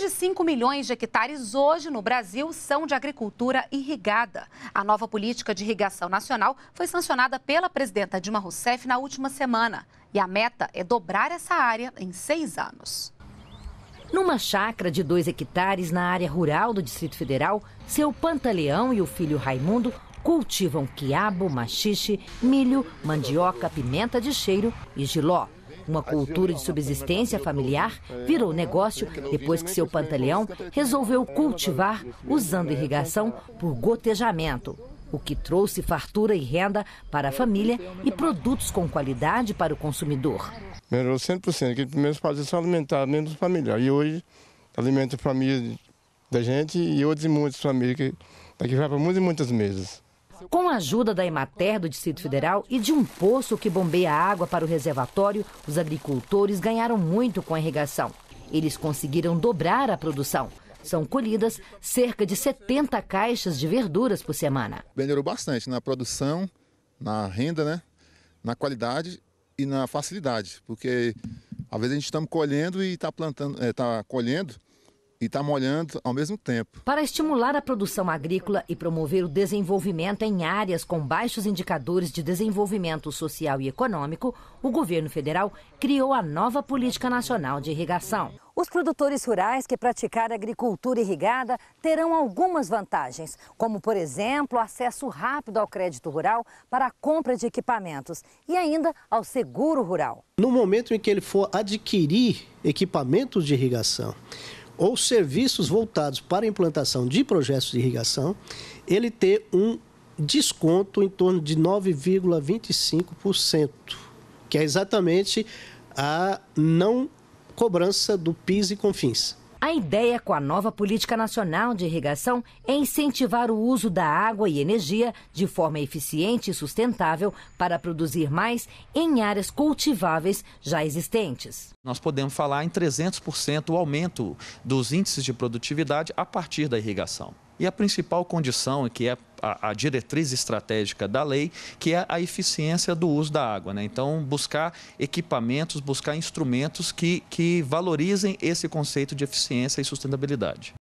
Mais de 5 milhões de hectares hoje no Brasil são de agricultura irrigada. A nova política de irrigação nacional foi sancionada pela presidenta Dilma Rousseff na última semana. E a meta é dobrar essa área em seis anos. Numa chácara de 2 hectares na área rural do Distrito Federal, seu Pantaleão e o filho Raimundo cultivam quiabo, machixe, milho, mandioca, pimenta de cheiro e giló. Uma cultura é de subsistência familiar é, virou né? negócio depois que seu pantaleão resolveu cultivar né? usando né? irrigação por gotejamento o que trouxe fartura e renda para a é, família e produtos com qualidade para o consumidor. Melhorou 100%, que primeiro fazia só alimentar menos familiar. E hoje alimenta a família da gente e outras e muitas famílias que daqui vai para muitas e muitas mesas. Com a ajuda da Emater do Distrito Federal e de um poço que bombeia água para o reservatório, os agricultores ganharam muito com a irrigação. Eles conseguiram dobrar a produção. São colhidas cerca de 70 caixas de verduras por semana. Venderam bastante na produção, na renda, né? na qualidade e na facilidade, porque às vezes a gente está colhendo e está plantando, está é, tá colhendo e está molhando ao mesmo tempo. Para estimular a produção agrícola e promover o desenvolvimento em áreas com baixos indicadores de desenvolvimento social e econômico, o governo federal criou a nova Política Nacional de Irrigação. Os produtores rurais que praticar agricultura irrigada terão algumas vantagens, como, por exemplo, acesso rápido ao crédito rural para a compra de equipamentos e ainda ao seguro rural. No momento em que ele for adquirir equipamentos de irrigação, ou serviços voltados para a implantação de projetos de irrigação, ele ter um desconto em torno de 9,25%, que é exatamente a não cobrança do PIS e CONFINS. A ideia com a nova Política Nacional de Irrigação é incentivar o uso da água e energia de forma eficiente e sustentável para produzir mais em áreas cultiváveis já existentes. Nós podemos falar em 300% o aumento dos índices de produtividade a partir da irrigação. E a principal condição, que é a, a, diretriz estratégica da lei, que é a eficiência do uso da água. Né? Então, buscar equipamentos, buscar instrumentos que, que valorizem esse conceito de eficiência e sustentabilidade.